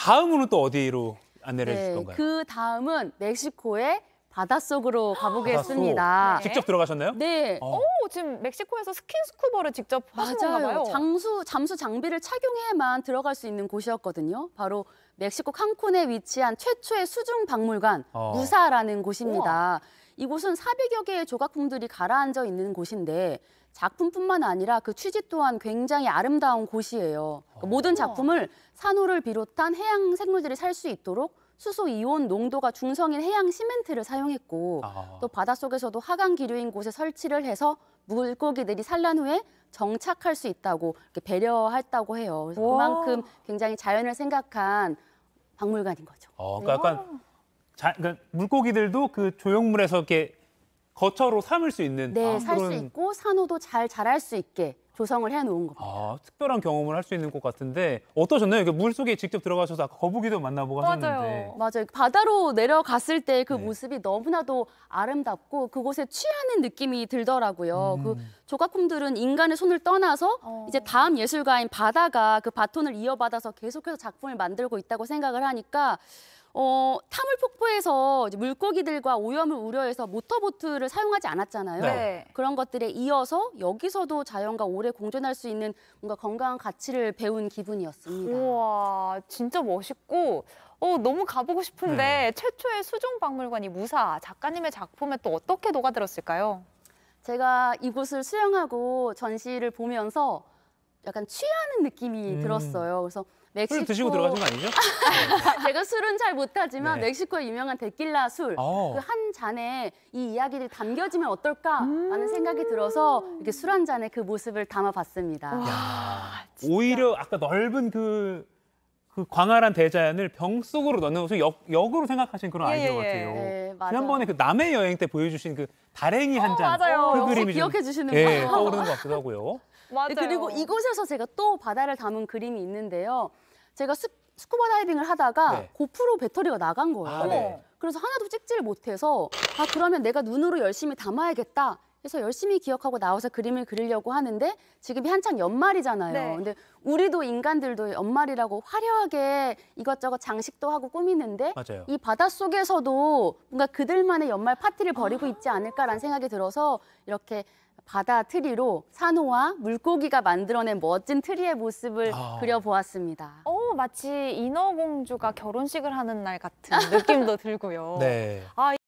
다음으로 또 어디로 안내를 해줄 네, 건가요? 그 다음은 멕시코의 바닷속으로 가보겠습니다. 바닷속. 직접 들어가셨나요? 네. 어. 오, 어, 지금 멕시코에서 스킨스쿠버를 직접 하시나 봐요. 장수, 잠수 장비를 착용해만 들어갈 수 있는 곳이었거든요. 바로 멕시코 칸쿤에 위치한 최초의 수중 박물관 어. 무사라는 곳입니다. 우와. 이곳은 400여 개의 조각품들이 가라앉아 있는 곳인데 작품뿐만 아니라 그 취지 또한 굉장히 아름다운 곳이에요. 그러니까 어. 모든 작품을 산호를 비롯한 해양 생물들이 살 수 있도록 수소 이온 농도가 중성인 해양 시멘트를 사용했고 아. 또 바닷속에서도 하강 기류인 곳에 설치를 해서 물고기들이 산란 후에 정착할 수 있다고 배려했다고 해요. 그래서 그만큼 굉장히 자연을 생각한 박물관인 거죠. 어, 그러니까 약간 자, 그러니까 물고기들도 그 조형물에서 이렇게 거처로 삼을 수 있는 네, 아, 살수 그런... 있고 산호도 잘 자랄 수 있게 조성을 해놓은 겁니다. 아, 특별한 경험을 할 수 있는 곳 같은데 어떠셨나요? 이렇게 물속에 직접 들어가셔서 아까 거북이도 만나보고 맞아요. 하셨는데. 맞아요. 바다로 내려갔을 때그 네. 모습이 너무나도 아름답고 그곳에 취하는 느낌이 들더라고요. 그 음. 그 조각품들은 인간의 손을 떠나서 어. 이제 다음 예술가인 바다가 그 바톤을 이어받아서 계속해서 작품을 만들고 있다고 생각을 하니까 어, 타물 폭포에서 물고기들과 오염을 우려해서 모터보트를 사용하지 않았잖아요. 네. 그런 것들에 이어서 여기서도 자연과 오래 공존할 수 있는 뭔가 건강한 가치를 배운 기분이었습니다. 우와, 진짜 멋있고 어, 너무 가보고 싶은데 네. 최초의 수종박물관 이 무사 작가님의 작품에 또 어떻게 녹아들었을까요? 제가 이곳을 수영하고 전시를 보면서 약간 취하는 느낌이 음. 들었어요. 그래서 멕시코 술 드시고 들어가신 거 아니죠? 제가 술은 잘 못하지만 네. 멕시코의 유명한 데킬라 술 그한 어. 잔에 이 이야기들이 담겨지면 어떨까라는 음 생각이 들어서 이렇게 술 한 잔에 그 모습을 담아봤습니다. 와, 오히려 아까 넓은 그그 광활한 대자연을 병 속으로 넣는 것을 역, 역으로 생각하신 그런 예, 아이디어 예, 예. 같아요. 예, 지난번에 그 남해 여행 때 보여주신 그 다랭이 어, 한잔그 그림이 기억해 주시는 예, 떠오르는 것 같기도 하고요. 맞아요. 네, 그리고 이곳에서 제가 또 바다를 담은 그림이 있는데요. 제가 스, 스쿠버 다이빙을 하다가 네. 고프로 배터리가 나간 거예요. 아, 네. 그래서 하나도 찍지 못해서 아 그러면 내가 눈으로 열심히 담아야겠다 그래서 열심히 기억하고 나와서 그림을 그리려고 하는데 지금이 한창 연말이잖아요. 네. 근데 우리도 인간들도 연말이라고 화려하게 이것저것 장식도 하고 꾸미는데 맞아요. 이 바닷속에서도 뭔가 그들만의 연말 파티를 벌이고 있지 않을까라는 생각이 들어서 이렇게 바다 트리로 산호와 물고기가 만들어낸 멋진 트리의 모습을 아. 그려보았습니다. 어, 마치 인어공주가 결혼식을 하는 날 같은 느낌도 들고요. 네. 아,